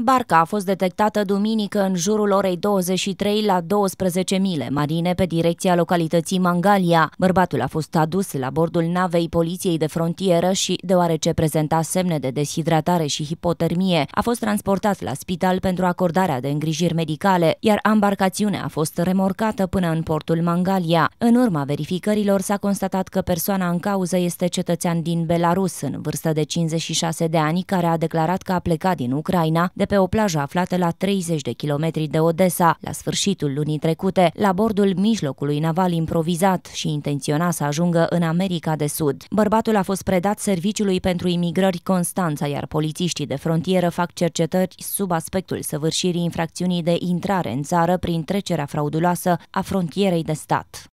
Barca a fost detectată duminică în jurul orei 23 la 12 mile marine pe direcția localității Mangalia. Bărbatul a fost adus la bordul navei poliției de frontieră și, deoarece prezenta semne de deshidratare și hipotermie, a fost transportat la spital pentru acordarea de îngrijiri medicale, iar ambarcațiunea a fost remorcată până în portul Mangalia. În urma verificărilor s-a constatat că persoana în cauză este cetățean din Belarus, în vârstă de 56 de ani, care a declarat că a plecat din Ucraina de pe o plajă aflată la 30 de kilometri de Odessa, la sfârșitul lunii trecute, la bordul mijlocului naval improvizat și intenționa să ajungă în America de Sud. Bărbatul a fost predat Serviciului pentru Imigrări Constanța, iar polițiștii de frontieră fac cercetări sub aspectul săvârșirii infracțiunii de intrare în țară prin trecerea frauduloasă a frontierei de stat.